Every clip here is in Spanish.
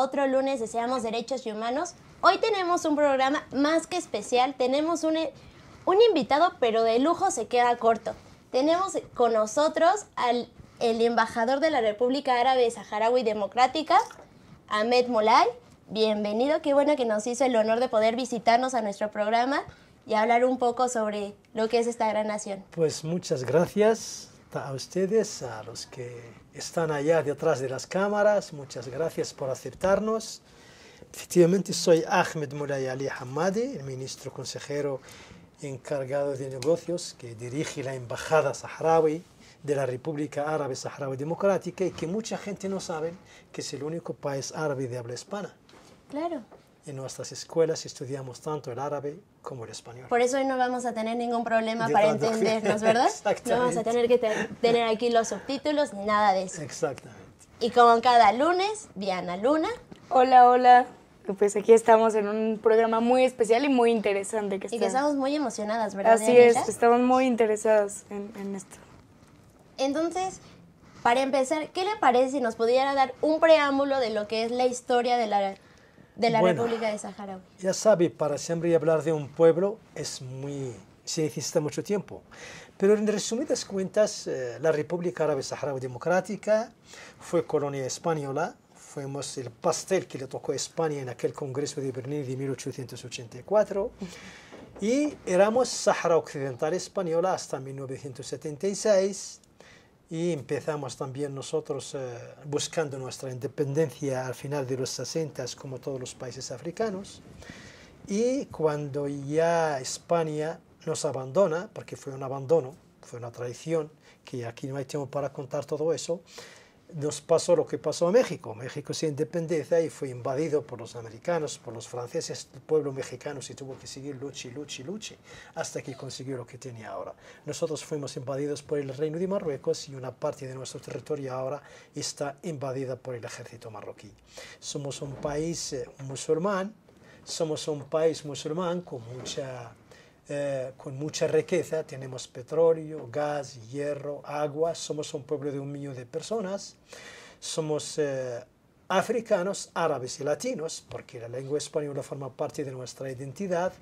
otro lunes deseamos Derechos y Humanos. Hoy tenemos un programa más que especial. Tenemos un, invitado, pero de lujo se queda corto. Tenemos con nosotros al el embajador de la República Árabe Saharaui Democrática, Ahmed Molay. Bienvenido, qué bueno que nos hizo el honor de poder visitarnos a nuestro programa y hablar un poco sobre lo que es esta gran nación. Pues muchas gracias a ustedes, a los que están allá detrás de las cámaras. Muchas gracias por aceptarnos. Efectivamente, soy Ahmed Mulay Ali Hamadi, el ministro consejero encargado de negocios que dirige la Embajada Saharaui de la República Árabe Saharaui Democrática y que mucha gente no sabe que es el único país árabe de habla hispana. Claro en nuestras escuelas estudiamos tanto el árabe como el español. Por eso hoy no vamos a tener ningún problema para entendernos, ¿verdad? Exactamente. No vamos a tener que tener aquí los subtítulos, nada de eso. Exactamente. Y como cada lunes, Diana Luna. Hola, hola. Pues aquí estamos en un programa muy especial y muy interesante. Que Y que estamos muy emocionadas, ¿verdad? Así es, estamos muy interesadas en, en esto. Entonces, para empezar, ¿qué le parece si nos pudiera dar un preámbulo de lo que es la historia de la de la República de Saharaui. Ya sabe, para siempre hablar de un pueblo es muy se necesita mucho tiempo. Pero en resumidas cuentas, eh, la República Árabe Saharaui Democrática fue colonia española, fuimos el pastel que le tocó a España en aquel Congreso de Berlín de 1884, y éramos Sahara Occidental Española hasta 1976, y empezamos también nosotros eh, buscando nuestra independencia al final de los 60, como todos los países africanos. Y cuando ya España nos abandona, porque fue un abandono, fue una traición, que aquí no hay tiempo para contar todo eso, nos pasó lo que pasó a México. México se independencia y fue invadido por los americanos, por los franceses, el pueblo mexicano se tuvo que seguir luchando, y luchy, hasta que consiguió lo que tiene ahora. Nosotros fuimos invadidos por el Reino de Marruecos y una parte de nuestro territorio ahora está invadida por el ejército marroquí. Somos un país eh, musulmán, somos un país musulmán con mucha eh, con mucha riqueza. Tenemos petróleo, gas, hierro, agua. Somos un pueblo de un millón de personas. Somos eh, africanos, árabes y latinos, porque la lengua española forma parte de nuestra identidad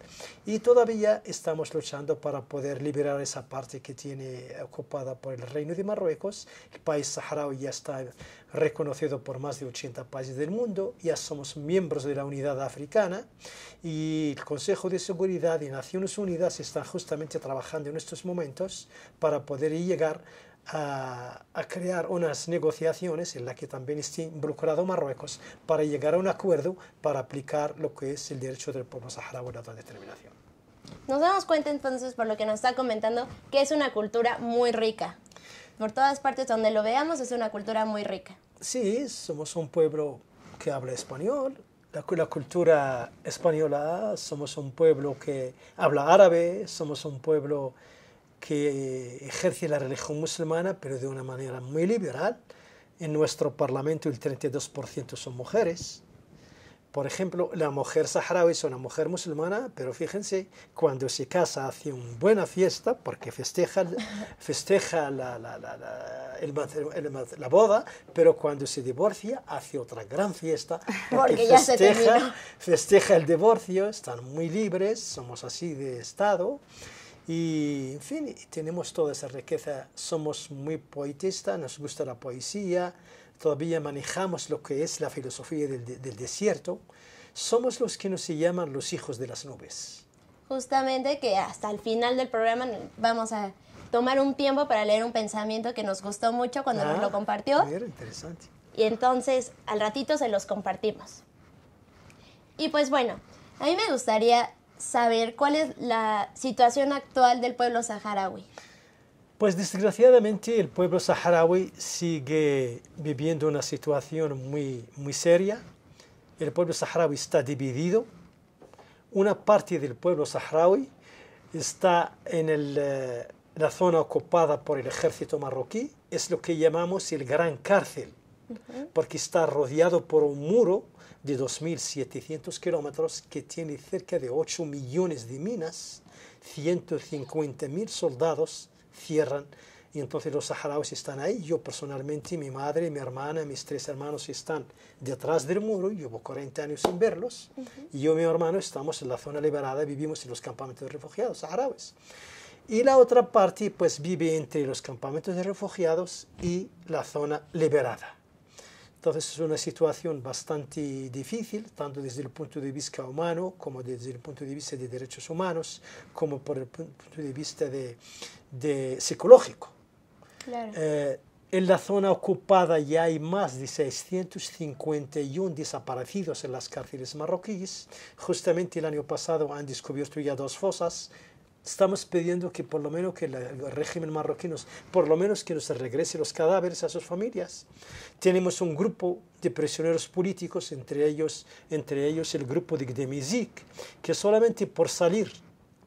y todavía estamos luchando para poder liberar esa parte que tiene ocupada por el Reino de Marruecos. El país saharaui ya está reconocido por más de 80 países del mundo, ya somos miembros de la Unidad Africana y el Consejo de Seguridad y Naciones Unidas están justamente trabajando en estos momentos para poder llegar a a, crear unas negociaciones en las que también está involucrado Marruecos para llegar a un acuerdo para aplicar lo que es el derecho del pueblo saharaui a la autodeterminación. Nos damos cuenta entonces, por lo que nos está comentando, que es una cultura muy rica. Por todas partes donde lo veamos es una cultura muy rica. Sí, somos un pueblo que habla español, la, la, cultura española, somos un pueblo que habla árabe, somos un pueblo que ejerce la religión musulmana, pero de una manera muy liberal. En nuestro parlamento el 32% son mujeres. Por ejemplo, la mujer saharaui es una mujer musulmana, pero fíjense, cuando se casa hace una buena fiesta porque festeja, festeja la, la, la, la boda, pero cuando se divorcia hace otra gran fiesta porque, ya festeja, se festeja el divorcio, están muy libres, somos así de Estado. Y, en fin, tenemos toda esa riqueza. Somos muy poetistas, nos gusta la poesía, todavía manejamos lo que es la filosofía del, desierto. Somos los que nos llaman los hijos de las nubes. Justamente que hasta el final del programa vamos a tomar un tiempo para leer un pensamiento que nos gustó mucho cuando nos lo ah, compartió. Era interesante. Y entonces al ratito se los compartimos. Y pues bueno, a mí me gustaría saber cuál es la situación actual del pueblo saharaui. Pues desgraciadamente el pueblo saharaui sigue viviendo una situación muy, muy seria. El pueblo saharaui está dividido. Una parte del pueblo saharaui está en eh, la zona ocupada por el ejército marroquí. Es lo que llamamos el gran cárcel, porque está rodeado por un muro de 2.700 kilómetros que tiene cerca de 8 millones de minas, 150.000 soldados cierran y entonces los saharauis están ahí. Yo personalmente, mi madre, mi hermana, mis tres hermanos están detrás del muro. Llevo 40 años sin verlos. Y yo y mi hermano estamos en la zona liberada, vivimos en los campamentos de refugiados saharauis. Y la otra parte, pues, vive entre los campamentos de refugiados y la zona liberada. Entonces es una situación bastante difícil, tanto desde el punto de vista humano como desde el punto de vista de derechos humanos, como por el punto de vista de, psicológico. Claro. Eh, en la zona ocupada ya hay más de 651 desaparecidos en las cárceles marroquíes. Justamente el año pasado han descubierto ya dos fosas estamos pidiendo que por lo menos que el régimen marroquí nos, por lo menos que nos regrese los cadáveres a sus familias. Tenemos un grupo de prisioneros políticos, entre ellos, entre ellos el grupo de Gdemizik, que solamente por salir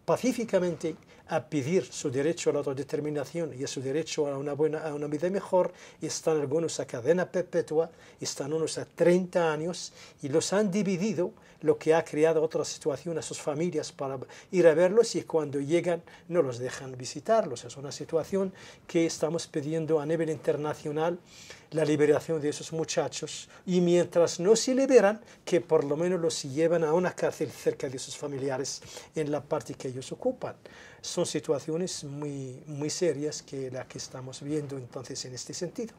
pacíficamente a pedir su derecho a la autodeterminación y a su derecho a una, buena, a una vida mejor, y están algunos a cadena perpetua, están unos a 30 años, y los han dividido, lo que ha creado otra situación a sus familias para ir a verlos y cuando llegan no los dejan visitarlos. Es una situación que estamos pidiendo a nivel internacional la liberación de esos muchachos y mientras no se liberan, que por lo menos los lleven a una cárcel cerca de sus familiares en la parte que ellos ocupan son situaciones muy, muy serias que las que estamos viendo entonces en este sentido.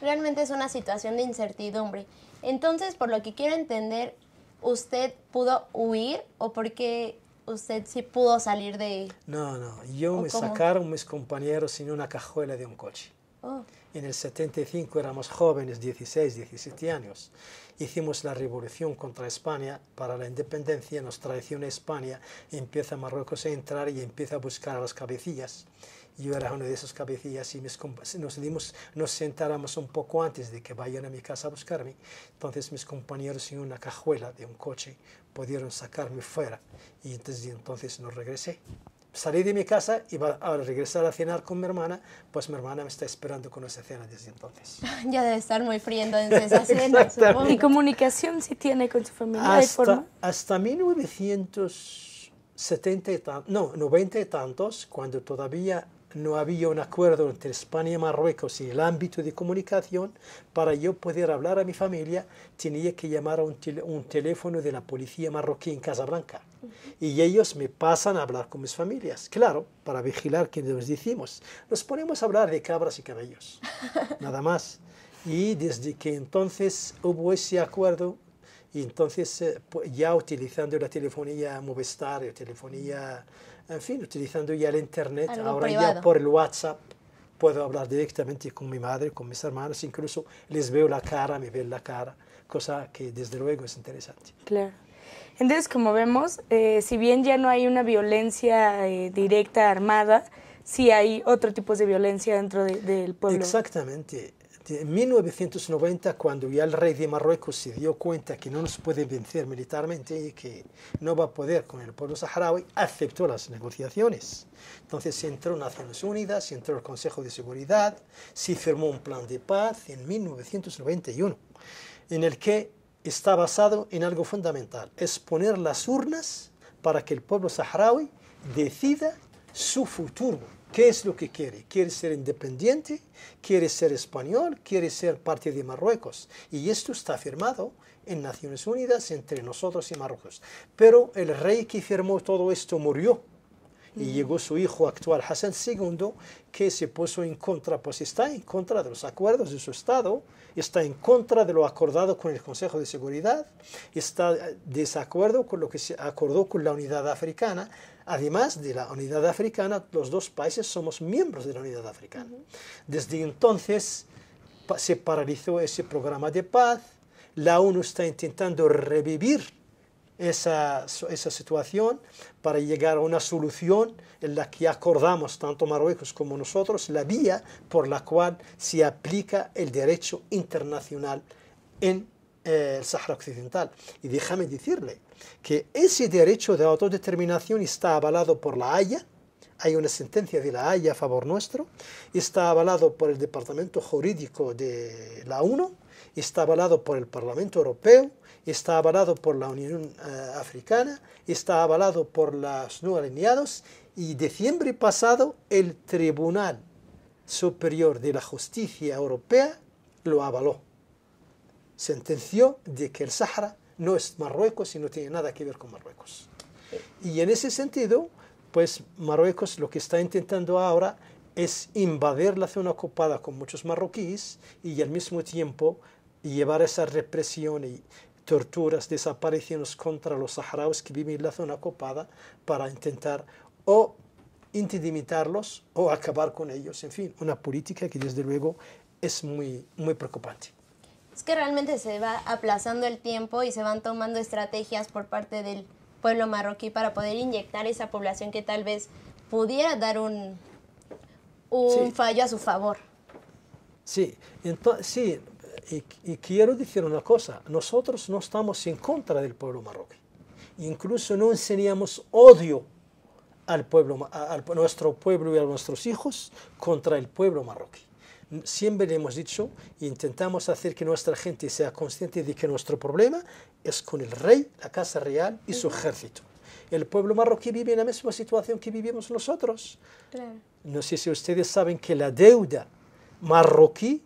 Realmente es una situación de incertidumbre. Entonces, por lo que quiero entender, ¿usted pudo huir o por qué usted sí pudo salir de...? No, no, yo me sacaron mis compañeros en una cajuela de un coche. Oh. En el 75 éramos jóvenes, 16, 17 años. Hicimos la revolución contra España para la independencia, nos traiciona España, empieza Marruecos a entrar y empieza a buscar a las cabecillas. Yo era uno de esos cabecillas y mis nos, dimos, nos sentáramos un poco antes de que vayan a mi casa a buscarme. Entonces mis compañeros en una cajuela de un coche pudieron sacarme fuera y desde entonces no regresé salí de mi casa y a regresar a cenar con mi hermana, pues mi hermana me está esperando con esa cena desde entonces. ya debe estar muy friendo desde esa cena. ¿Y comunicación si tiene con su familia? Hasta, 1970 no, 90 y tantos, cuando todavía no había un acuerdo entre España y Marruecos y el ámbito de comunicación, para yo poder hablar a mi familia tenía que llamar a un, un teléfono de la policía marroquí en Casablanca y ellos me pasan a hablar con mis familias. Claro, para vigilar que nos decimos. Nos ponemos a hablar de cabras y cabellos, nada más. Y desde que entonces hubo ese acuerdo, y entonces eh, pues, ya utilizando la telefonía Movistar, la telefonía, en fin, utilizando ya el Internet, ahora ya por el WhatsApp, puedo hablar directamente con mi madre, con mis hermanos, incluso les veo la cara, me ven la cara, cosa que desde luego es interesante. Claro. Entonces, como vemos, eh, si bien ya no hay una violencia eh, directa armada, sí hay otro tipo de violencia dentro del de, pueblo. Exactamente. En 1990, cuando ya el rey de Marruecos se dio cuenta que no nos puede vencer militarmente y que no va a poder con el pueblo saharaui, aceptó las negociaciones. Entonces entró Naciones Unidas, entró el Consejo de Seguridad, se firmó un plan de paz en 1991, en el que está basado en algo fundamental, es poner las urnas para que el pueblo saharaui decida su futuro. ¿Qué es lo que quiere? Quiere ser independiente, quiere ser español, quiere ser parte de Marruecos. Y esto está firmado en Naciones Unidas entre nosotros y Marruecos. Pero el rey que firmó todo esto murió y llegó su hijo actual Hassan II, que se puso en contra, pues está en contra de los acuerdos de su Estado, está en contra de lo acordado con el Consejo de Seguridad, está desacuerdo con lo que se acordó con la unidad africana. Además de la unidad africana, los dos países somos miembros de la unidad africana. Desde entonces se paralizó ese programa de paz, la ONU está intentando revivir esa, situación para llegar a una solución en la que acordamos tanto Marruecos como nosotros la vía por la cual se aplica el derecho internacional en eh, el Sahara Occidental. Y déjame decirle que ese derecho de autodeterminación está avalado por la Haya, hay una sentencia de la Haya a favor nuestro, está avalado por el Departamento Jurídico de la ONU está avalado por el Parlamento Europeo, está avalado por la Unión eh, Africana, está avalado por los no alineados y diciembre pasado el Tribunal Superior de la Justicia Europea lo avaló. Sentenció de que el Sahara no es Marruecos y no tiene nada que ver con Marruecos. Y en ese sentido, pues Marruecos lo que está intentando ahora es invadir la zona ocupada con muchos marroquíes y al mismo tiempo llevar esa represión y torturas, desapariciones contra los saharauis que viven en la zona ocupada para intentar o intimidarlos o acabar con ellos. En fin, una política que desde luego es muy, muy preocupante. Es que realmente se va aplazando el tiempo y se van tomando estrategias por parte del pueblo marroquí para poder inyectar esa población que tal vez pudiera dar un, un fallo a su favor. Sí, entonces, sí, y, quiero decir una cosa, nosotros no estamos en contra del pueblo marroquí. Incluso no enseñamos odio al pueblo, a, nuestro pueblo y a nuestros hijos contra el pueblo marroquí. Siempre le hemos dicho, intentamos hacer que nuestra gente sea consciente de que nuestro problema es con el rey, la casa real y su ejército. El pueblo marroquí vive en la misma situación que vivimos nosotros. No sé si ustedes saben que la deuda marroquí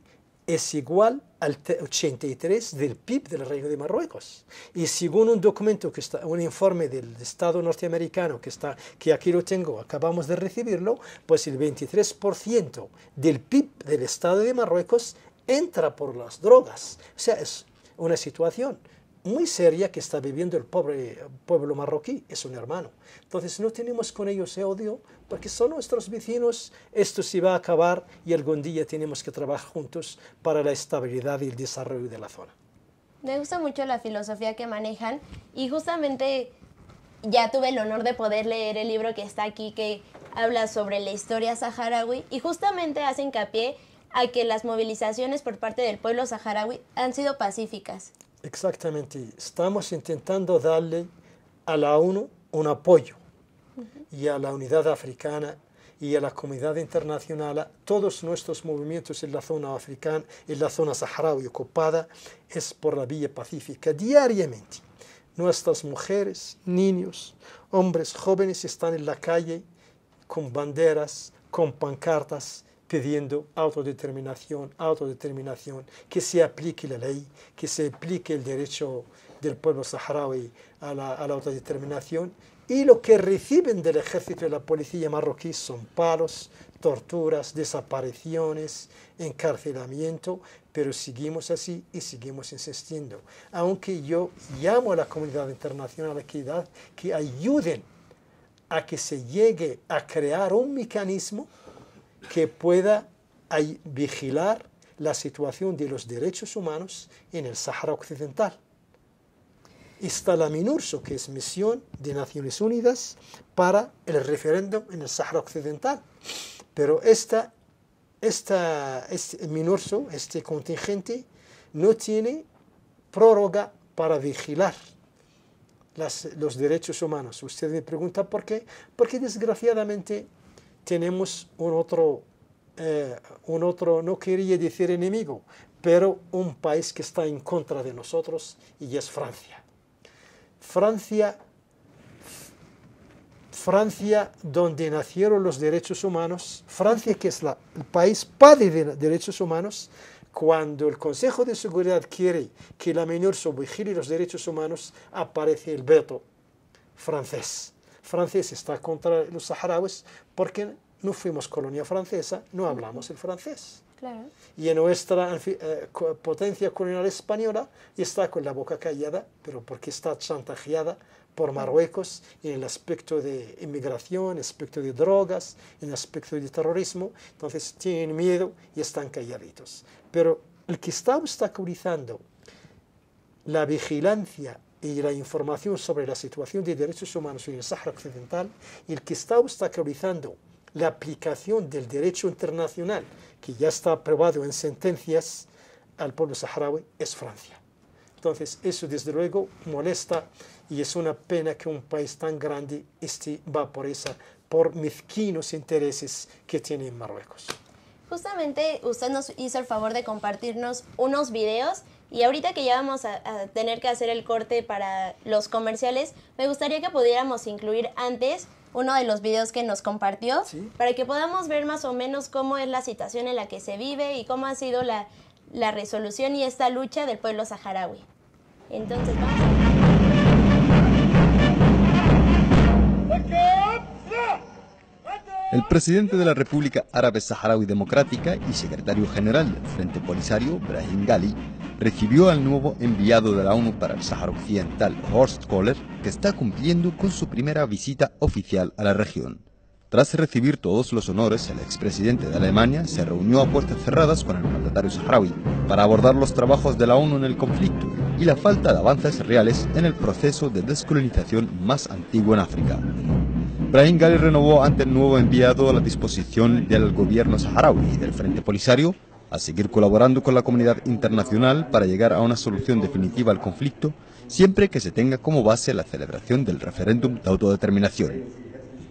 es igual al 83 del PIB del Reino de Marruecos. Y según un documento, que está, un informe del Estado norteamericano que, está, que aquí lo tengo, acabamos de recibirlo, pues el 23% del PIB del Estado de Marruecos entra por las drogas. O sea, es una situación muy seria que está viviendo el pobre pueblo marroquí, es un hermano. Entonces no tenemos con ellos ese odio, porque son nuestros vecinos, esto sí va a acabar y algún día tenemos que trabajar juntos para la estabilidad y el desarrollo de la zona. Me gusta mucho la filosofía que manejan y justamente ya tuve el honor de poder leer el libro que está aquí que habla sobre la historia saharaui y justamente hace hincapié a que las movilizaciones por parte del pueblo saharaui han sido pacíficas. Exactamente, estamos intentando darle a la ONU un apoyo y a la unidad africana y a la comunidad internacional, todos nuestros movimientos en la zona africana, en la zona saharaui ocupada, es por la vía pacífica. Diariamente, nuestras mujeres, niños, hombres, jóvenes están en la calle con banderas, con pancartas, pidiendo autodeterminación, autodeterminación, que se aplique la ley, que se aplique el derecho del pueblo saharaui a la, a la autodeterminación y lo que reciben del ejército y la policía marroquí son palos, torturas, desapariciones, encarcelamiento, pero seguimos así y seguimos insistiendo. Aunque yo llamo a la comunidad internacional de equidad que ayuden a que se llegue a crear un mecanismo que pueda vigilar la situación de los derechos humanos en el Sahara Occidental está la MINURSO, que es Misión de Naciones Unidas para el referéndum en el Sahara Occidental. Pero esta, este MINURSO, este contingente, no tiene prórroga para vigilar los derechos humanos. Usted me pregunta por qué. Porque desgraciadamente tenemos un otro, eh, un otro, no quería decir enemigo, pero un país que está en contra de nosotros y es Francia. Francia, Francia donde nacieron los derechos humanos, Francia que es la, el país padre de derechos humanos, cuando el Consejo de Seguridad quiere que la menor vigile los derechos humanos, aparece el veto francés. Francés está contra los saharauis porque no fuimos colonia francesa, no hablamos el francés. Y en nuestra eh, potencia colonial española está con la boca callada, pero porque está chantajeada por Marruecos en el aspecto de inmigración, en el aspecto de drogas, en el aspecto de terrorismo. Entonces tienen miedo y están calladitos. Pero el que está obstaculizando la vigilancia y la información sobre la situación de derechos humanos en el Sahara Occidental, y el que está obstaculizando la aplicación del derecho internacional que ya está aprobado en sentencias al pueblo saharaui es Francia. Entonces, eso desde luego molesta y es una pena que un país tan grande este va por esa, por mezquinos intereses que tiene en Marruecos. Justamente usted nos hizo el favor de compartirnos unos videos y ahorita que ya vamos a, tener que hacer el corte para los comerciales, me gustaría que pudiéramos incluir antes uno de los videos que nos compartió para que podamos ver más o menos cómo es la situación en la que se vive y cómo ha sido la, la resolución y esta lucha del pueblo saharaui. Entonces vamos El presidente de la República Árabe Saharaui Democrática y secretario general del Frente Polisario, Brahim Ghali, recibió al nuevo enviado de la ONU para el Sahara Occidental, Horst Kohler, que está cumpliendo con su primera visita oficial a la región. Tras recibir todos los honores, el expresidente de Alemania se reunió a puertas cerradas con el mandatario saharaui para abordar los trabajos de la ONU en el conflicto y la falta de avances reales en el proceso de descolonización más antiguo en África. Brahim Gali renovó ante el nuevo enviado la disposición del gobierno saharaui y del Frente Polisario a seguir colaborando con la comunidad internacional para llegar a una solución definitiva al conflicto, siempre que se tenga como base la celebración del referéndum de autodeterminación.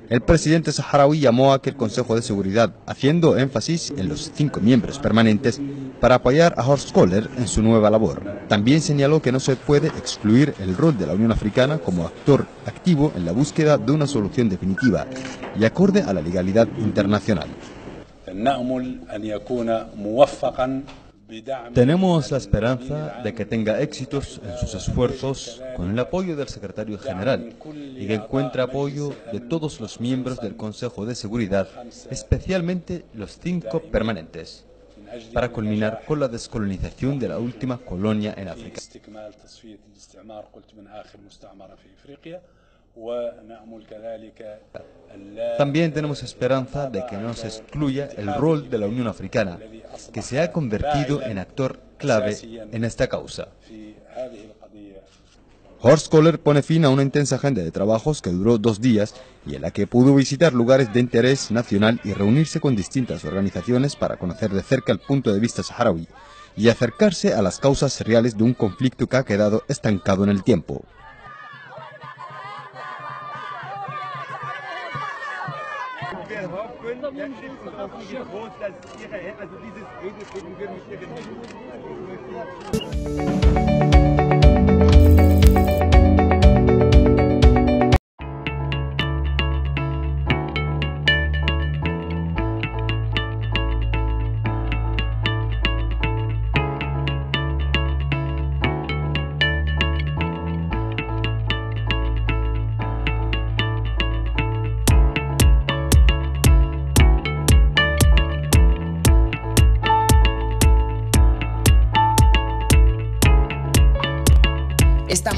El presidente saharaui llamó a que Consejo de Seguridad, haciendo énfasis en los cinco miembros permanentes, para apoyar a Horst Kohler en su nueva labor. También señaló que no se puede excluir el rol de la Unión Africana como actor activo en la búsqueda de una solución definitiva y acorde a la legalidad internacional. Tenemos la esperanza de que tenga éxitos en sus esfuerzos con el apoyo del secretario general y que encuentre apoyo de todos los miembros del Consejo de Seguridad, especialmente los cinco permanentes, para culminar con la descolonización de la última colonia en África. También tenemos esperanza de que no se excluya el rol de la Unión Africana, que se ha convertido en actor clave en esta causa. Horst Kohler pone fin a una intensa agenda de trabajos que duró dos días y en la que pudo visitar lugares de interés nacional y reunirse con distintas organizaciones para conocer de cerca el punto de vista saharaui y acercarse a las causas reales de un conflicto que ha quedado estancado en el tiempo. oder wo nicht groß, dass ihre, also dieses Redesrücken wir mit ihren Händen.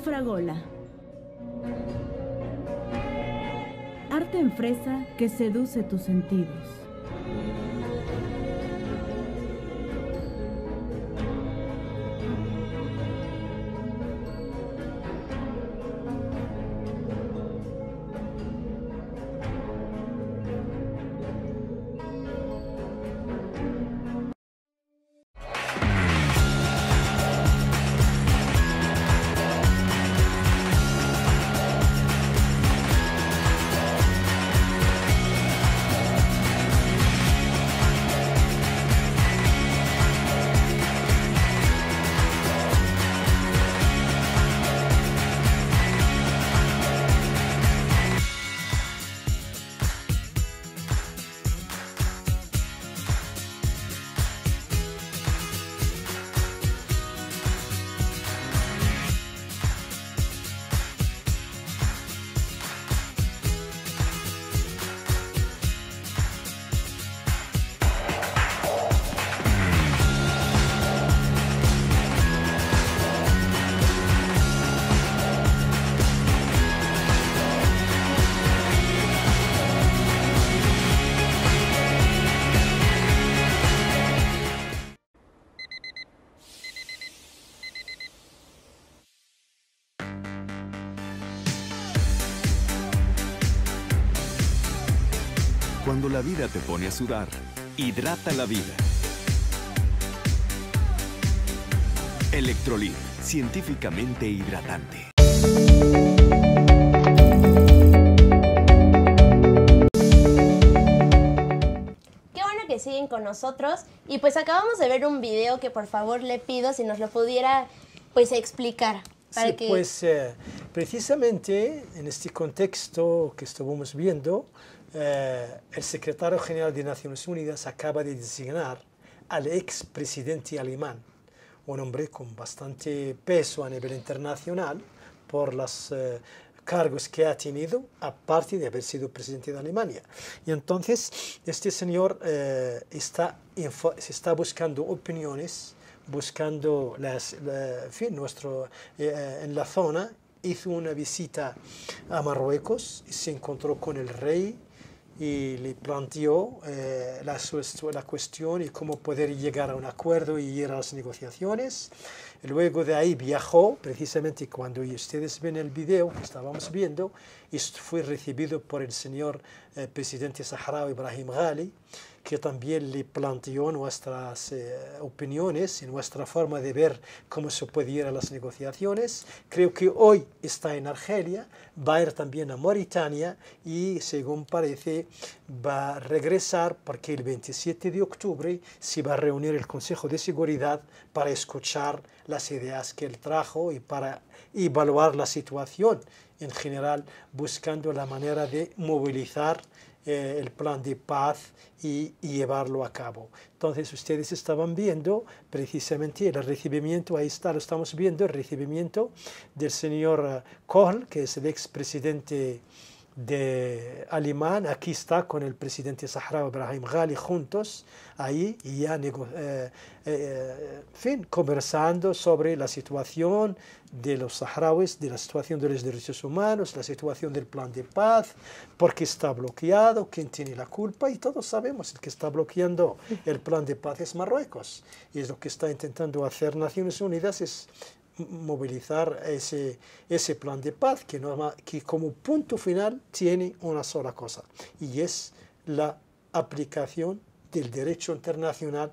Fragola. Arte en fresa que seduce tus sentidos. la vida te pone a sudar, hidrata la vida. Electrolit, científicamente hidratante. Qué bueno que siguen con nosotros. Y pues acabamos de ver un video que por favor le pido si nos lo pudiera pues explicar. Para sí, que... pues eh, precisamente en este contexto que estuvimos viendo, eh, el secretario general de Naciones Unidas acaba de designar al expresidente alemán, un hombre con bastante peso a nivel internacional por los eh, cargos que ha tenido, aparte de haber sido presidente de Alemania. Y entonces este señor eh, está, se está buscando opiniones, buscando las, fin, nuestro, en la zona hizo una visita a Marruecos y se encontró con el rey y le planteó eh, la, la, cuestión y cómo poder llegar a un acuerdo y ir a las negociaciones. Luego de ahí viajó, precisamente cuando ustedes ven el video que estábamos viendo, y fue recibido por el señor eh, presidente saharaui Ibrahim Ghali que también le planteó nuestras eh, opiniones y nuestra forma de ver cómo se puede ir a las negociaciones. Creo que hoy está en Argelia, va a ir también a Mauritania y según parece va a regresar porque el 27 de octubre se va a reunir el Consejo de Seguridad para escuchar las ideas que él trajo y para evaluar la situación en general buscando la manera de movilizar eh, el plan de paz y, llevarlo a cabo. Entonces ustedes estaban viendo precisamente el recibimiento, ahí está, lo estamos viendo, el recibimiento del señor eh, Kohl, que es el expresidente presidente de Alemán, aquí está con el presidente saharaui Ibrahim Ghali juntos, ahí y ya eh, eh, eh, fin, conversando sobre la situación de los saharauis, de la situación de los derechos humanos, la situación del plan de paz, por qué está bloqueado, quién tiene la culpa, y todos sabemos el que está bloqueando el plan de paz es Marruecos, y es lo que está intentando hacer Naciones Unidas, es movilizar ese, ese plan de paz que, que como punto final tiene una sola cosa y es la aplicación del derecho internacional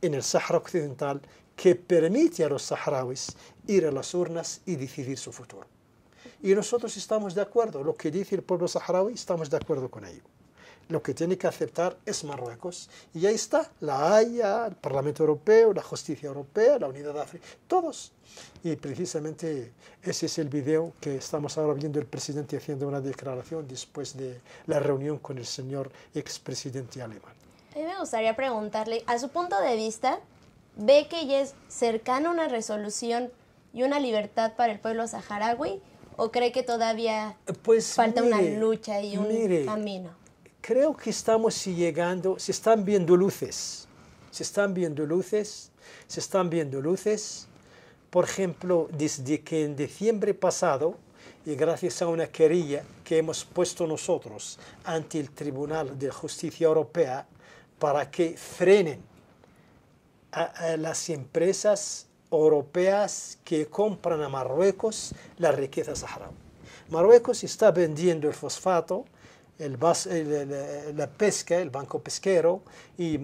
en el Sahara Occidental que permite a los saharauis ir a las urnas y decidir su futuro. Y nosotros estamos de acuerdo, lo que dice el pueblo saharaui, estamos de acuerdo con ello lo que tiene que aceptar es Marruecos. Y ahí está, la Haya, el Parlamento Europeo, la Justicia Europea, la Unidad de África, todos. Y precisamente ese es el video que estamos ahora viendo el presidente haciendo una declaración después de la reunión con el señor expresidente alemán. A mí me gustaría preguntarle, a su punto de vista, ¿ve que ya es cercana una resolución y una libertad para el pueblo saharaui? ¿O cree que todavía pues, falta una lucha y un camino? creo que estamos llegando, se están viendo luces, se están viendo luces, se están viendo luces. Por ejemplo, desde que en diciembre pasado, y gracias a una querella que hemos puesto nosotros ante el Tribunal de Justicia Europea para que frenen a, las empresas europeas que compran a Marruecos la riqueza saharaui. Marruecos está vendiendo el fosfato el la pesca, el banco pesquero y,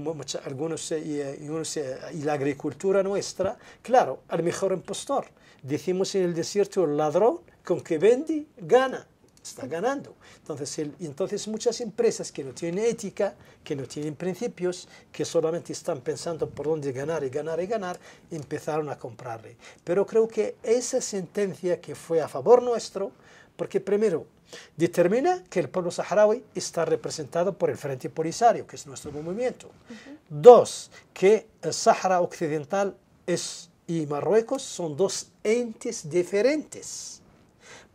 algunos, eh, eh, eh, y, la agricultura nuestra, claro, al mejor impostor. Decimos en el desierto, el ladrón con que vende, gana está ganando. Entonces, entonces muchas empresas que no tienen ética, que no tienen principios, que solamente están pensando por dónde ganar y ganar y ganar, empezaron a comprarle. Pero creo que esa sentencia que fue a favor nuestro, porque primero, determina que el pueblo saharaui está representado por el Frente Polisario, que es nuestro movimiento. Dos, que el Sahara Occidental es, y Marruecos son dos entes diferentes.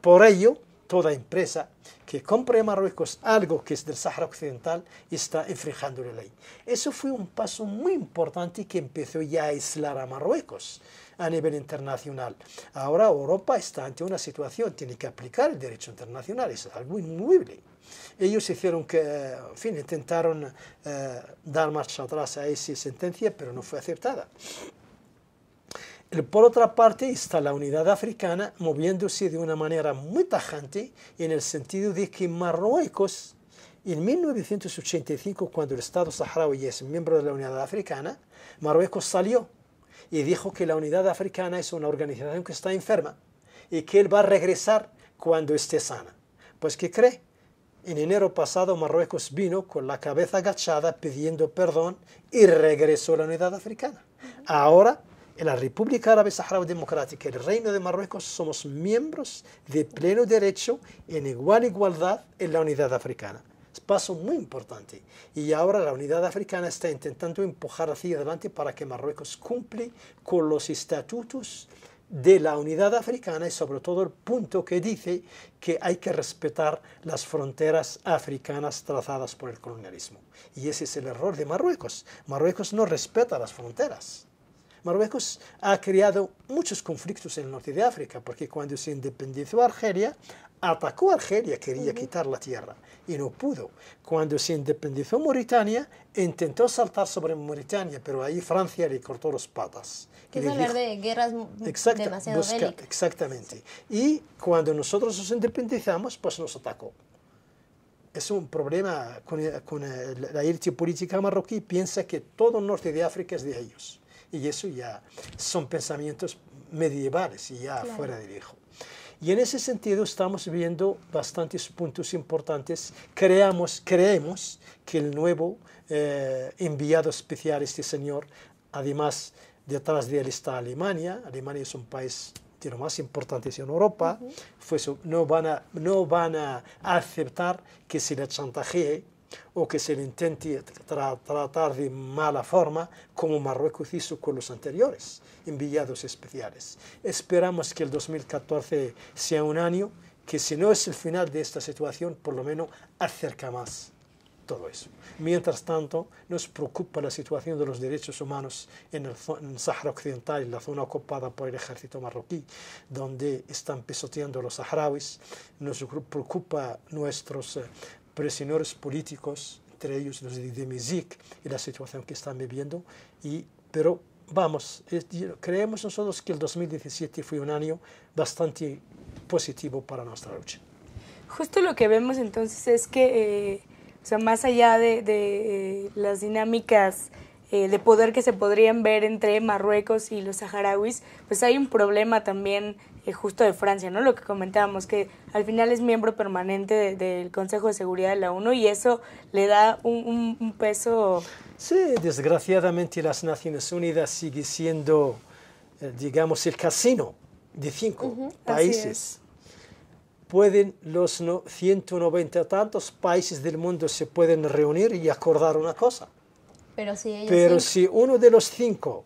Por ello, toda empresa que compre en Marruecos algo que es del Sahara Occidental está infringiendo la ley. Eso fue un paso muy importante que empezó ya a aislar a Marruecos a nivel internacional. Ahora Europa está ante una situación, tiene que aplicar el derecho internacional, es algo inmueble. Ellos hicieron que, eh, fin, intentaron eh, dar marcha atrás a esa sentencia, pero no fue aceptada. Por otra parte, está la unidad africana moviéndose de una manera muy tajante en el sentido de que Marruecos, en 1985, cuando el Estado saharaui es miembro de la unidad africana, Marruecos salió y dijo que la unidad africana es una organización que está enferma y que él va a regresar cuando esté sana. Pues ¿qué cree? En enero pasado Marruecos vino con la cabeza agachada pidiendo perdón y regresó a la unidad africana. Ahora en la República Árabe Saharaui Democrática, y el Reino de Marruecos, somos miembros de pleno derecho, en igual igualdad, en la unidad africana. Es paso muy importante. Y ahora la unidad africana está intentando empujar hacia adelante para que Marruecos cumple con los estatutos de la unidad africana y sobre todo el punto que dice que hay que respetar las fronteras africanas trazadas por el colonialismo. Y ese es el error de Marruecos. Marruecos no respeta las fronteras. Marruecos ha creado muchos conflictos en el norte de África, porque cuando se independizó Argelia, atacó Argelia, quería quitar la tierra y no pudo. Cuando se independizó Mauritania, intentó saltar sobre Mauritania, pero ahí Francia le cortó los patas. hablar de guerras Exactamente. Y cuando nosotros nos independizamos, pues nos atacó. Es un problema con, eh, la élite política marroquí, piensa que todo el norte de África es de ellos y eso ya son pensamientos medievales y ya fuera de viejo. Y en ese sentido estamos viendo bastantes puntos importantes. Creamos, creemos que el nuevo eh, enviado especial, este señor, además detrás de él está Alemania. Alemania es un país de los más importantes en Europa. No, van a, no van a aceptar que se le chantajee o que se le intente tratar de mala forma, como Marruecos hizo con los anteriores enviados especiales. Esperamos que el 2014 sea un año que si no es el final de esta situación, por lo menos acerca más todo eso. Mientras tanto, nos preocupa la situación de los derechos humanos en el Sahara Occidental, en la zona ocupada por el ejército marroquí, donde están pisoteando los saharauis. Nos preocupa nuestros eh, presioneros políticos, entre ellos los de Mizik y la situación que están viviendo, y, pero vamos, creemos nosotros que el 2017 fue un año bastante positivo para nuestra lucha. Justo lo que vemos entonces es que, eh, o sea, más allá de, eh, las dinámicas eh, de poder que se podrían ver entre Marruecos y los saharauis, pues hay un problema también eh, justo de Francia, ¿no? Lo que comentábamos, que al final es miembro permanente del Consejo de Seguridad de la ONU y eso le da un, peso... Sí, desgraciadamente las Naciones Unidas sigue siendo, eh, digamos, el casino de cinco países. Pueden los no, 190 tantos países del mundo se pueden reunir y acordar una cosa pero, si, si uno de los cinco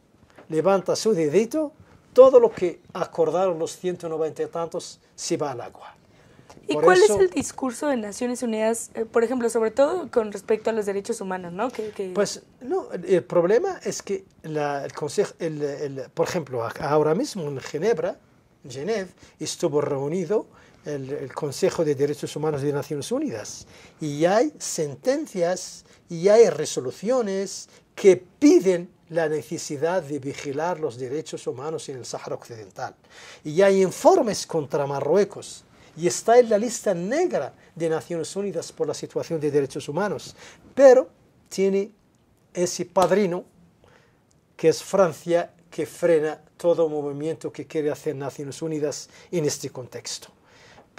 levanta su dedito, todo lo que acordaron los 190 y tantos se va al agua. ¿Y cuál es el discurso de Naciones Unidas, eh, por ejemplo, sobre todo con respecto a los derechos humanos? ¿no? Que, Pues no, el, problema es que el Consejo, el, por ejemplo, ahora mismo en Ginebra, en estuvo reunido el, Consejo de Derechos Humanos de Naciones Unidas y hay sentencias y hay resoluciones que piden la necesidad de vigilar los derechos humanos en el Sahara Occidental. Y hay informes contra Marruecos y está en la lista negra de Naciones Unidas por la situación de derechos humanos. Pero tiene ese padrino que es Francia que frena todo movimiento que quiere hacer Naciones Unidas en este contexto.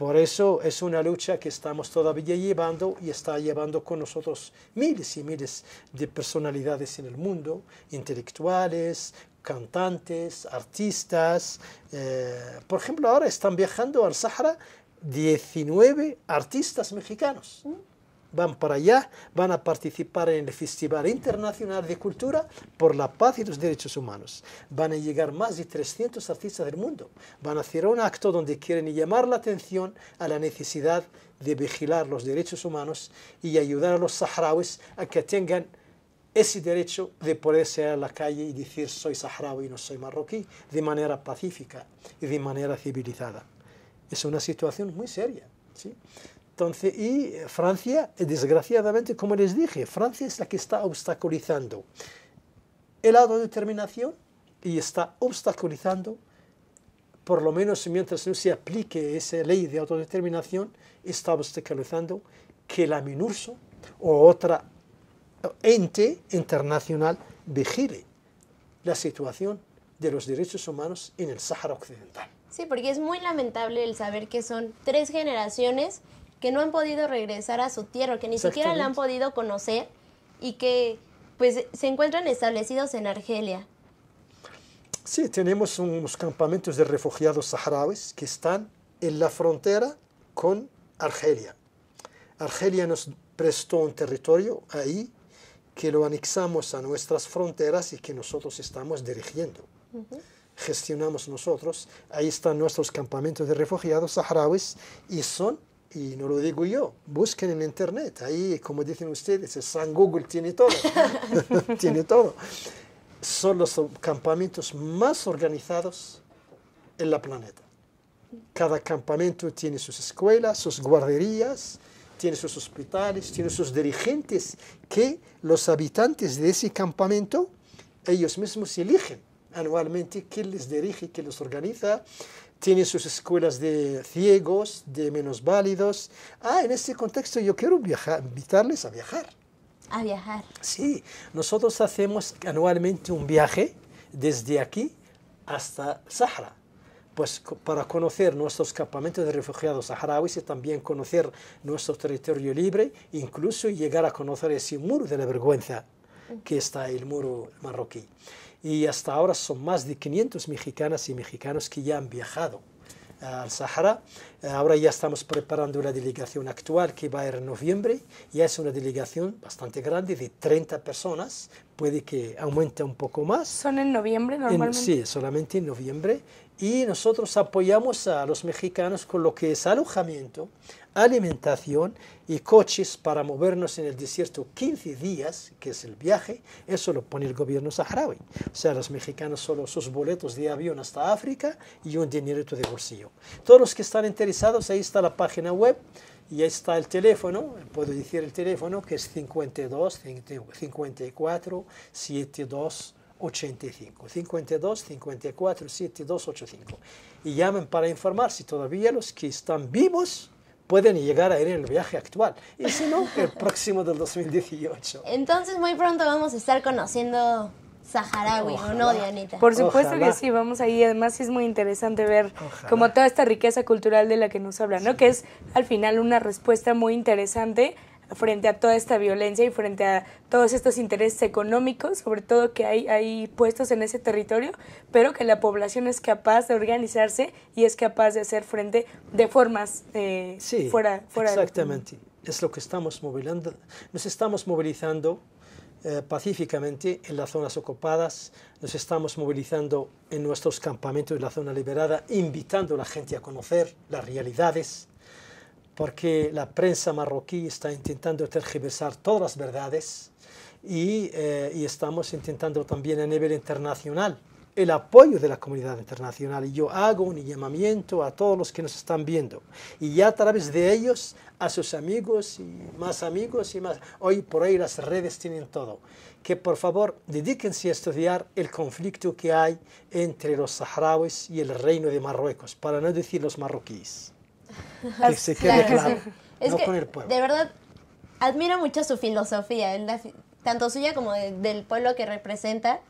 Por eso es una lucha que estamos todavía llevando y está llevando con nosotros miles y miles de personalidades en el mundo, intelectuales, cantantes, artistas. Eh, por ejemplo, ahora están viajando al Sahara 19 artistas mexicanos van para allá, van a participar en el Festival Internacional de Cultura por la Paz y los Derechos Humanos. Van a llegar más de 300 artistas del mundo. Van a hacer un acto donde quieren llamar la atención a la necesidad de vigilar los derechos humanos y ayudar a los saharauis a que tengan ese derecho de poder salir a la calle y decir soy saharaui y no soy marroquí de manera pacífica y de manera civilizada. Es una situación muy seria. ¿sí? y eh, Francia, eh, desgraciadamente, como les dije, Francia es la que está obstaculizando el autodeterminación y está obstaculizando, por lo menos mientras no se aplique esa ley de autodeterminación, está obstaculizando que la MINURSO o otra eh, ente internacional vigile la situación de los derechos humanos en el Sáhara Occidental. Sí, porque es muy lamentable el saber que son tres generaciones que no han podido regresar a su tierra, que ni siquiera la han podido conocer y que pues se encuentran establecidos en Argelia. Sí, tenemos unos campamentos de refugiados saharauis que están en la frontera con Argelia. Argelia nos prestó un territorio ahí que lo anexamos a nuestras fronteras y que nosotros estamos dirigiendo. Gestionamos nosotros. Ahí están nuestros campamentos de refugiados saharauis y son y no lo digo yo, busquen en internet, ahí como dicen ustedes, el San Google tiene todo, tiene todo. Son los campamentos más organizados en la planeta. Cada campamento tiene sus escuelas, sus guarderías, tiene sus hospitales, tiene sus dirigentes que los habitantes de ese campamento ellos mismos eligen anualmente quién les dirige, quién los organiza. Tiene sus escuelas de ciegos, de menos válidos. Ah, en este contexto yo quiero invitarles a viajar. A viajar. Sí, nosotros hacemos anualmente un viaje desde aquí hasta Sahara. Pues para conocer nuestros campamentos de refugiados saharauis y también conocer nuestro territorio libre, incluso llegar a conocer ese muro de la vergüenza que está el muro marroquí y hasta ahora son más de 500 mexicanas y mexicanos que ya han viajado eh, al Sahara. Eh, ahora ya estamos preparando una delegación actual que va a ir en noviembre. Ya es una delegación bastante grande de 30 personas. Puede que aumente un poco más. ¿Son en noviembre normalmente? sí, solamente en noviembre. Y nosotros apoyamos a los mexicanos con lo que es alojamiento, alimentación y coches para movernos en el desierto 15 días, que es el viaje, eso lo pone el gobierno saharaui. O sea, los mexicanos solo sus boletos de avión hasta África y un dinerito de bolsillo. Todos los que están interesados, ahí está la página web y ahí está el teléfono, puedo decir el teléfono, que es 52 54 72 85 52 54 72 85 y llamen para informar si todavía los que están vivos pueden llegar a ir en el viaje actual. Y si no, el próximo del 2018. Entonces muy pronto vamos a estar conociendo saharaui, ¿o no, Dianita? Por supuesto que sí, vamos ahí. Además es muy interesante ver como toda esta riqueza cultural de la que nos habla, ¿no? Que es al final una respuesta muy interesante frente a toda esta violencia y frente a todos estos intereses económicos, sobre todo que hay, hay puestos en ese territorio, pero que la población es capaz de organizarse y es capaz de hacer frente de formas eh, sí, fuera, fuera. Exactamente, es lo que estamos movilizando. Nos estamos movilizando eh, pacíficamente en las zonas ocupadas, nos estamos movilizando en nuestros campamentos de la zona liberada, invitando a la gente a conocer las realidades porque la prensa marroquí está intentando tergiversar todas las verdades eh, y, estamos intentando también a nivel internacional el apoyo de la comunidad internacional. Y yo hago un llamamiento a todos los que nos están viendo. Y ya a través de ellos, a sus amigos y más amigos y más. Hoy por hoy las redes tienen todo. Que por favor dedíquense a estudiar el conflicto que hay entre los saharauis y el reino de Marruecos, para no decir los marroquíes. que se quede claro. De verdad, admiro mucho su filosofía, tanto suya como del pueblo que representa,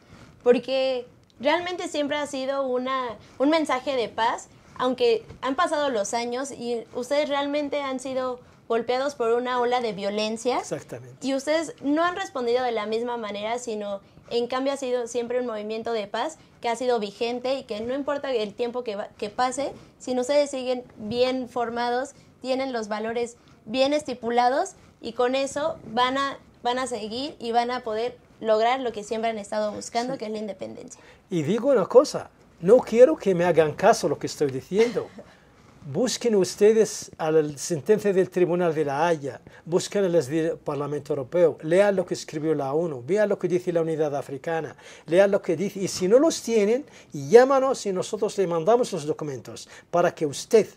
porque realmente siempre ha sido una, un mensaje de paz, aunque han pasado los años y ustedes realmente han sido golpeados por una ola de violencia. Exactamente. Y ustedes no han respondido de la misma manera, sino en cambio, ha sido siempre un movimiento de paz que ha sido vigente y que no importa el tiempo que, pase, si ustedes siguen bien formados, tienen los valores bien estipulados y con eso van a, van a seguir y van a poder lograr lo que siempre han estado buscando, que es la independencia. Y digo una cosa, no quiero que me hagan caso lo que estoy diciendo. Busquen ustedes a la sentencia del Tribunal de la Haya, busquen el Parlamento Europeo, lean lo que escribió la ONU, vean lo que dice la Unidad Africana, lean lo que dice, y si no los tienen, llámanos y nosotros le mandamos los documentos para que usted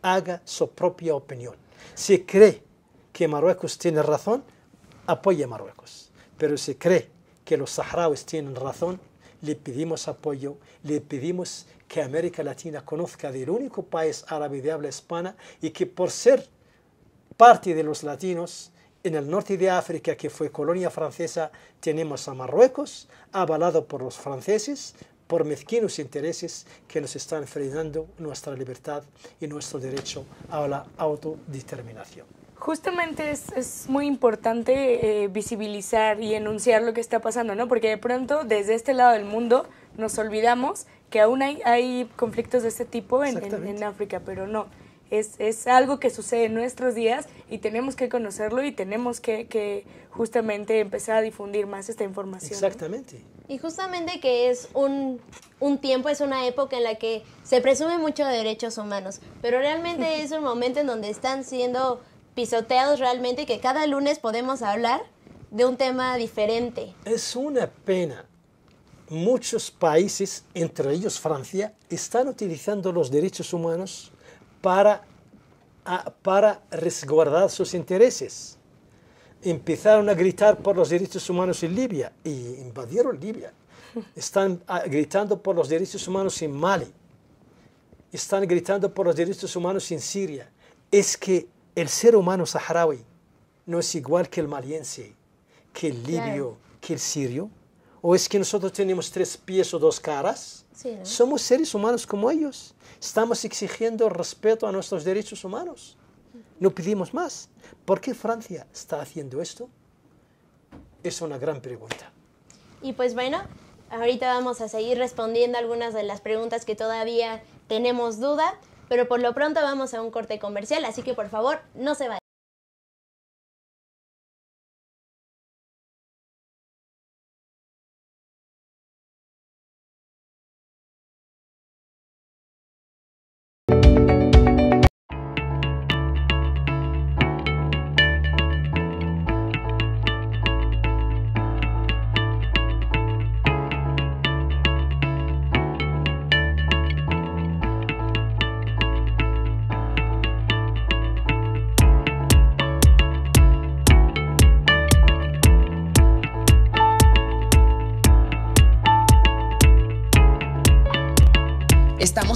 haga su propia opinión. Si cree que Marruecos tiene razón, apoye a Marruecos. Pero si cree que los saharauis tienen razón, le pedimos apoyo, le pedimos que América Latina conozca del único país árabe de habla hispana y que por ser parte de los latinos en el norte de África, que fue colonia francesa, tenemos a Marruecos, avalado por los franceses, por mezquinos intereses que nos están frenando nuestra libertad y nuestro derecho a la autodeterminación. Justamente es, muy importante eh, visibilizar y enunciar lo que está pasando, ¿no? Porque de pronto desde este lado del mundo nos olvidamos que aún hay, conflictos de este tipo en, África, pero no. Es, algo que sucede en nuestros días y tenemos que conocerlo y tenemos que, justamente empezar a difundir más esta información. Exactamente. Y justamente que es un, un, tiempo, es una época en la que se presume mucho de derechos humanos, pero realmente es un momento en donde están siendo pisoteados realmente que cada lunes podemos hablar de un tema diferente. Es una pena. Muchos países, entre ellos Francia, están utilizando los derechos humanos para, para resguardar sus intereses. Empezaron a gritar por los derechos humanos en Libia y invadieron Libia. Están ah, gritando por los derechos humanos en Mali. Están gritando por los derechos humanos en Siria. Es que el ser humano saharaui no es igual que el maliense, que el libio, que el sirio. ¿O es que nosotros tenemos tres pies o dos caras? Somos seres humanos como ellos. Estamos exigiendo respeto a nuestros derechos humanos. No pedimos más. ¿Por qué Francia está haciendo esto? Es una gran pregunta. Y pues bueno, ahorita vamos a seguir respondiendo algunas de las preguntas que todavía tenemos duda. Pero por lo pronto vamos a un corte comercial, así que por favor no se vayan.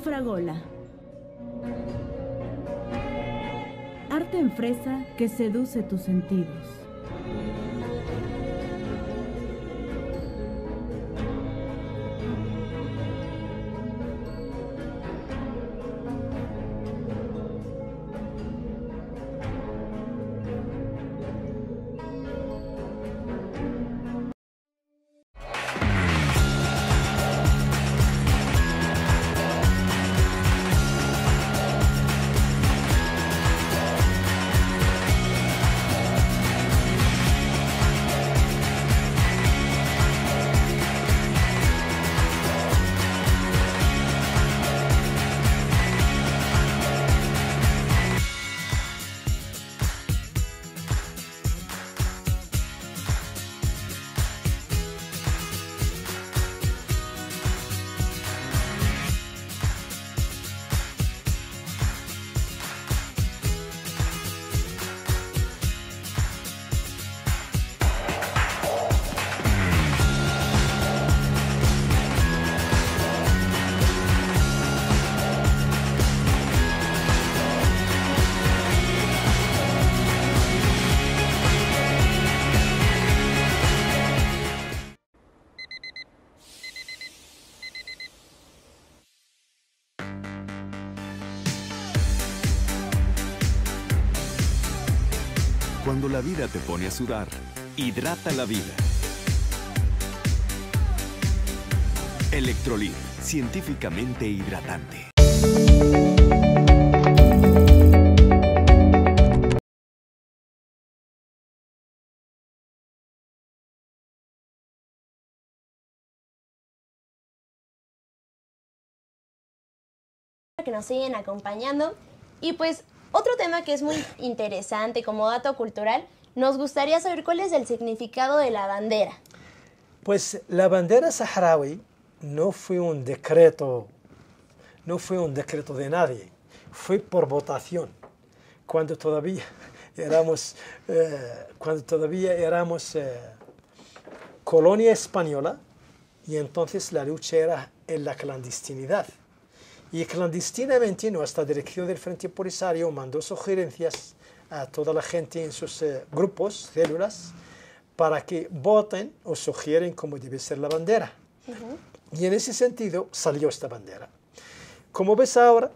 Fragola. Arte en fresa que seduce tus sentidos. te pone a sudar. Hidrata la vida. Electrolit, científicamente hidratante. que nos siguen acompañando. Y pues otro tema que es muy interesante como dato cultural nos gustaría saber cuál es el significado de la bandera. Pues la bandera saharaui no fue un decreto, no fue un decreto de nadie, fue por votación. Cuando todavía éramos, eh, cuando todavía éramos eh, colonia española, y entonces la lucha era en la clandestinidad. Y clandestinamente nuestra dirección del Frente Polisario mandó sugerencias a toda la gente en sus eh, grupos, células, para que voten o sugieren cómo debe ser la bandera. Y en ese sentido salió esta bandera. Como ves ahora,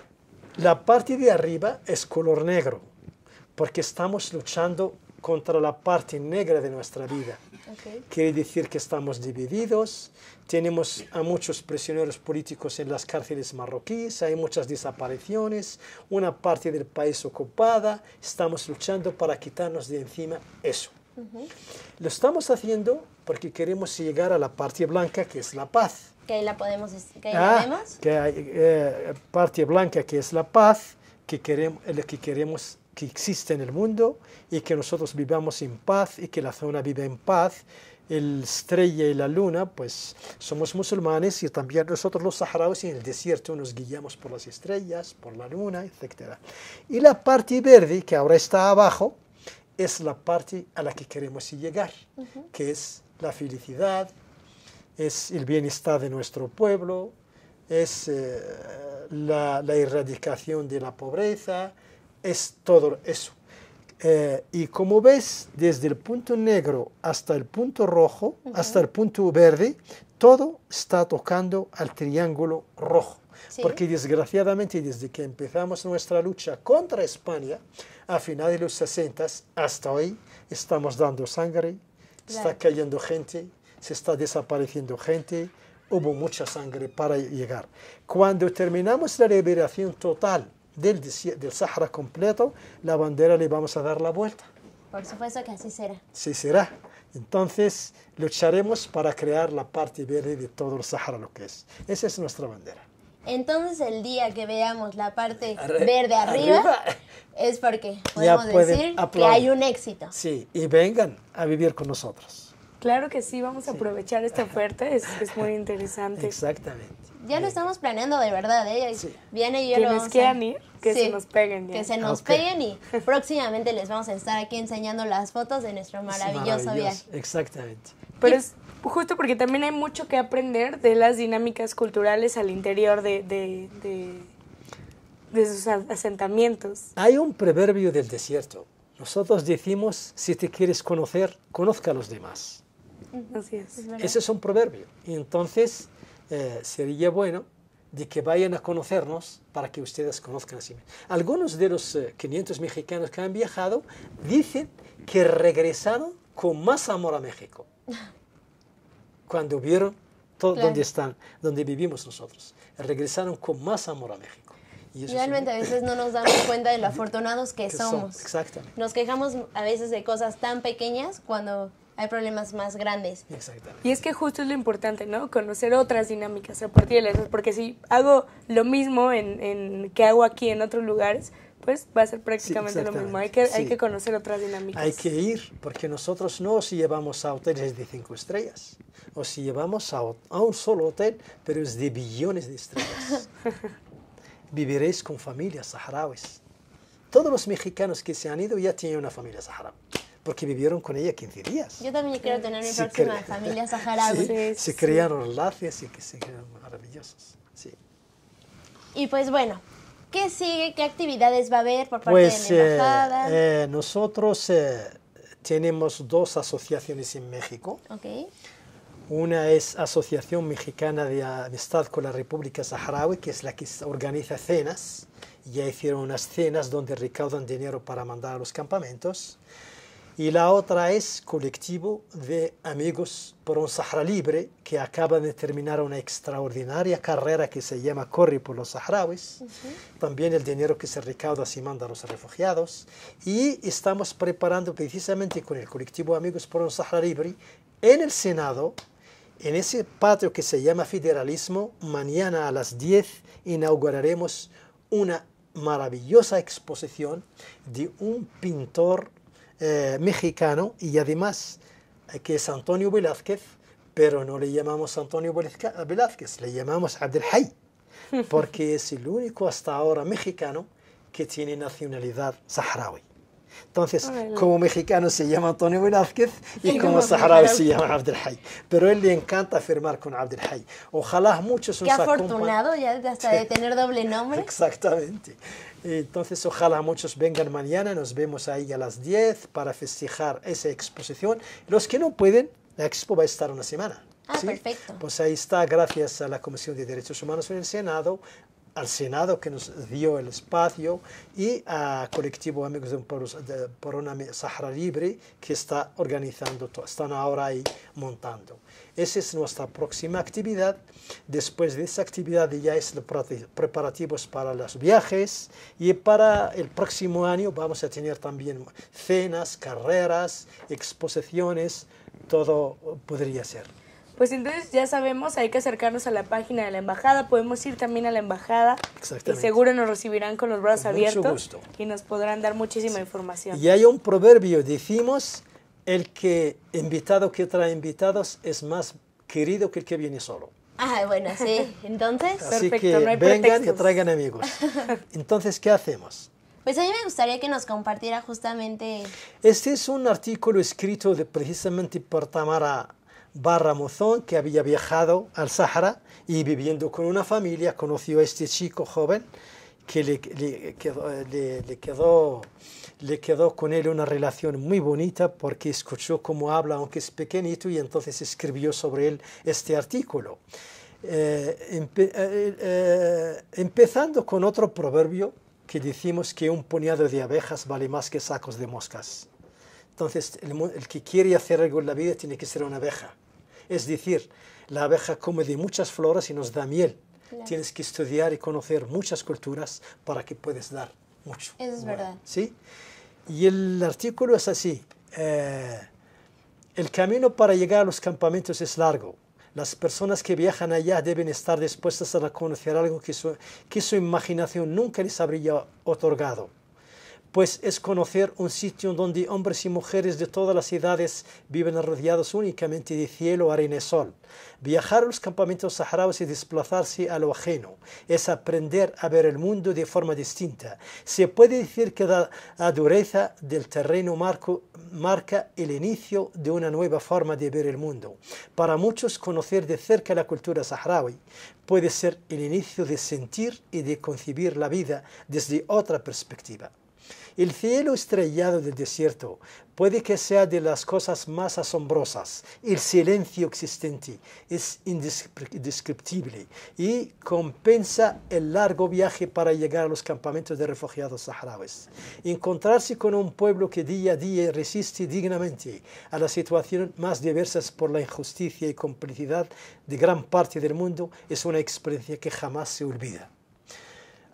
la parte de arriba es color negro, porque estamos luchando contra la parte negra de nuestra vida. Quiere decir que estamos divididos, tenemos a muchos prisioneros políticos en las cárceles marroquíes, hay muchas desapariciones, una parte del país ocupada, estamos luchando para quitarnos de encima eso. Lo estamos haciendo porque queremos llegar a la parte blanca que es la paz. Que la podemos, que la ah, Que hay eh, parte blanca que es la paz, que queremos, eh, que queremos existe en el mundo y que nosotros vivamos en paz y que la zona vive en paz. El estrella y la luna, pues somos musulmanes y también nosotros los saharauis en el desierto nos guiamos por las estrellas, por la luna, etc. Y la parte verde que ahora está abajo es la parte a la que queremos llegar, que es la felicidad, es el bienestar de nuestro pueblo, es eh, la, erradicación de la pobreza, es todo eso. Eh, y como ves, desde el punto negro hasta el punto rojo, hasta el punto verde, todo está tocando al triángulo rojo. Porque desgraciadamente desde que empezamos nuestra lucha contra España, a finales de los 60 hasta hoy, estamos dando sangre, está cayendo gente, se está desapareciendo gente, hubo mucha sangre para llegar. Cuando terminamos la liberación total, del, del Sahara completo, la bandera le vamos a dar la vuelta. Por supuesto que así será. Sí será. Entonces lucharemos para crear la parte verde de todo el Sahara, lo que es. Esa es nuestra bandera. Entonces el día que veamos la parte verde arriba, es porque podemos decir que hay un éxito. Sí, y vengan a vivir con nosotros. Claro que sí, vamos a aprovechar esta oferta, es, muy interesante. Exactamente. Ya lo eh. estamos planeando de verdad, ¿eh? Sí. Viene y yo lo vamos a... ir, que se nos peguen. Que se nos peguen y próximamente les vamos a estar aquí enseñando las fotos de nuestro maravilloso, viaje. Exactamente. Pero es justo porque también hay mucho que aprender de las dinámicas culturales al interior de, de sus asentamientos. Hay un proverbio del desierto. Nosotros decimos, si te quieres conocer, conozca a los demás. Así es. Ese es un proverbio. Y entonces eh, sería bueno de que vayan a conocernos para que ustedes conozcan a sí mismos. Algunos de los 500 eh, mexicanos que han viajado dicen que regresaron con más amor a México cuando vieron todo donde están, donde vivimos nosotros. Regresaron con más amor a México. Y Realmente a veces no nos damos cuenta de lo afortunados que, somos. Nos quejamos a veces de cosas tan pequeñas cuando hay problemas más grandes. Exactamente. Y es que justo es lo importante, ¿no? Conocer otras dinámicas a de porque si hago lo mismo en, que hago aquí en otros lugares, pues va a ser prácticamente lo mismo. Hay que, conocer otras dinámicas. Hay que ir, porque nosotros no si llevamos a hoteles de cinco estrellas, o si llevamos a, a un solo hotel, pero es de billones de estrellas. Viviréis con familias saharauis. Todos los mexicanos que se han ido ya tienen una familia saharaui porque vivieron con ella 15 días. Yo también quiero tener mi se próxima familia saharaui. se crearon lacias y que se crearon maravillosos. Sí. Y pues bueno, ¿qué sigue? ¿Qué actividades va a haber por parte pues, de la eh, embajada? Eh, nosotros eh, tenemos dos asociaciones en México. Una es Asociación Mexicana de Amistad con la República Saharaui, que es la que organiza cenas. Ya hicieron unas cenas donde recaudan dinero para mandar a los campamentos y la otra es colectivo de amigos por un Sahara libre que acaba de terminar una extraordinaria carrera que se llama Corre por los Sahrawis. También el dinero que se recauda se manda a los refugiados. Y estamos preparando precisamente con el colectivo Amigos por un Sahara libre en el Senado. En ese patio que se llama federalismo, mañana a las 10 inauguraremos una maravillosa exposición de un pintor eh, mexicano y además eh, que es Antonio Velázquez, pero no le llamamos Antonio Velázquez, le llamamos Abdelhay porque es el único hasta ahora mexicano que tiene nacionalidad saharaui. Entonces, como mexicano se llama Antonio Velázquez y como saharaui se llama Abdelhay, Pero él le encanta firmar con Abdelhay Ojalá muchos Qué afortunado ya hasta de tener doble nombre. Exactamente. Entonces, ojalá muchos vengan mañana, nos vemos ahí a las 10 para festejar esa exposición. Los que no pueden, la expo va a estar una semana. Ah, perfecto. Pues ahí está, gracias a la Comisión de Derechos Humanos en el Senado, al Senado que nos dio el espacio y a Colectivo Amigos de un, Sahara Libre que está organizando, todo, están ahora ahí montando. Esa es nuestra próxima actividad. Después de esa actividad ya es los preparativos para los viajes y para el próximo año vamos a tener también cenas, carreras, exposiciones, todo podría ser. Pues entonces ya sabemos, hay que acercarnos a la página de la embajada, podemos ir también a la embajada y seguro nos recibirán con los brazos abiertos y nos podrán dar muchísima información. Y hay un proverbio, decimos, el que invitado que trae invitados es más querido que el que viene solo. Ah, bueno, sí, entonces... Perfecto, no hay vengan traigan amigos. Entonces, ¿qué hacemos? Pues a mí me gustaría que nos compartiera justamente... Este es un artículo escrito de, precisamente por Tamara barra Mozón, que había viajado al Sahara y viviendo con una familia, conoció a este chico joven que le, quedó, le, quedó, con él una relación muy bonita porque escuchó cómo habla, aunque es pequeñito, y entonces escribió sobre él este artículo. Eh, eh, eh, empezando con otro proverbio que decimos que un puñado de abejas vale más que sacos de moscas. Entonces, el que quiere hacer algo en la vida tiene que ser una abeja. Es decir, la abeja come de muchas flores y nos da miel. Tienes que estudiar y conocer muchas culturas para que puedas dar mucho. es verdad. ¿Sí? Y el artículo es así. Eh, el camino para llegar a los campamentos es largo. Las personas que viajan allá deben estar dispuestas a conocer algo que que su imaginación nunca les habría otorgado pues es conocer un sitio donde hombres y mujeres de todas las edades viven rodeados únicamente de cielo, arena y sol. Viajar a los campamentos saharauis y desplazarse a lo ajeno es aprender a ver el mundo de forma distinta. Se puede decir que la dureza del terreno marca el inicio de una nueva forma de ver el mundo. Para muchos, conocer de cerca la cultura saharaui puede ser el inicio de sentir y de concebir la vida desde otra perspectiva. El cielo estrellado del desierto puede que sea de las cosas más asombrosas. El silencio existente es indescriptible y compensa el largo viaje para llegar a los campamentos de refugiados saharauis. Encontrarse con un pueblo que día a día resiste dignamente a las situaciones más diversas por la injusticia y complicidad de gran parte del mundo es una experiencia que jamás se olvida.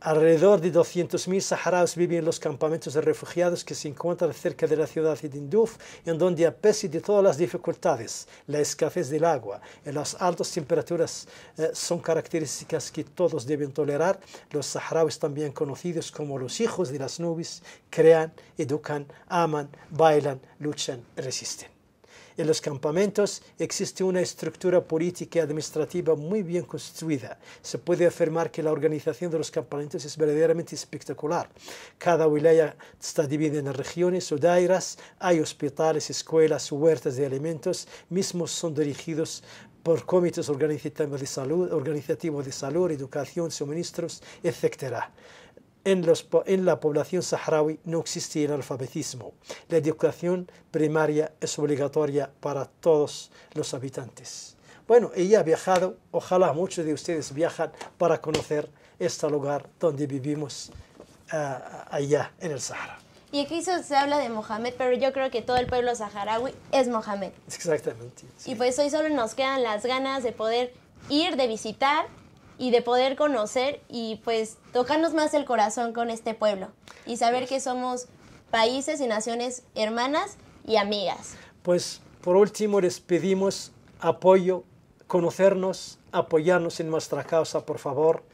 Alrededor de 200.000 saharauis viven en los campamentos de refugiados que se encuentran cerca de la ciudad de Dinduf, en donde a pesar de todas las dificultades, la escasez del agua y las altas temperaturas eh, son características que todos deben tolerar, los saharauis también conocidos como los hijos de las nubes, crean, educan, aman, bailan, luchan, resisten. En los campamentos existe una estructura política y administrativa muy bien construida. Se puede afirmar que la organización de los campamentos es verdaderamente espectacular. Cada wilaya está dividida en regiones o dairas, hay hospitales, escuelas, huertas de alimentos, mismos son dirigidos por comités organizativos de salud, organizativos de salud, educación, suministros, etc. En, la población saharaui no existe el alfabetismo. La educación primaria es obligatoria para todos los habitantes. Bueno, ella ha viajado, ojalá muchos de ustedes viajan para conocer este lugar donde vivimos ah, allá en el Sahara. Y aquí se habla de Mohamed, pero yo creo que todo el pueblo saharaui es Mohamed. Exactamente. Y pues hoy solo nos quedan las ganas de poder ir, de visitar y de poder conocer y pues tocarnos más el corazón con este pueblo y saber que somos países y naciones hermanas y amigas. Pues por último les pedimos apoyo, conocernos, apoyarnos en nuestra causa, por favor.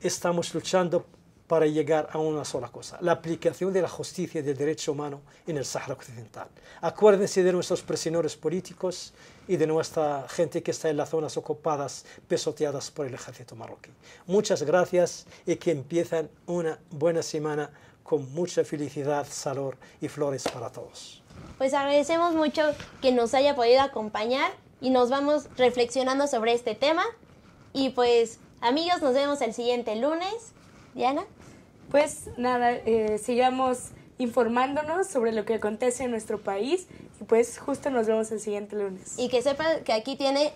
Estamos luchando para llegar a una sola cosa, la aplicación de la justicia y del derecho humano en el Sahara Occidental. Acuérdense de nuestros presionores políticos y de nuestra gente que está en las zonas ocupadas, pesoteadas por el ejército marroquí. Muchas gracias y que empiezan una buena semana con mucha felicidad, salud y flores para todos. Pues agradecemos mucho que nos haya podido acompañar y nos vamos reflexionando sobre este tema. Y pues amigos, nos vemos el siguiente lunes. Diana pues nada, eh, sigamos informándonos sobre lo que acontece en nuestro país y pues justo nos vemos el siguiente lunes. Y que sepan que aquí tiene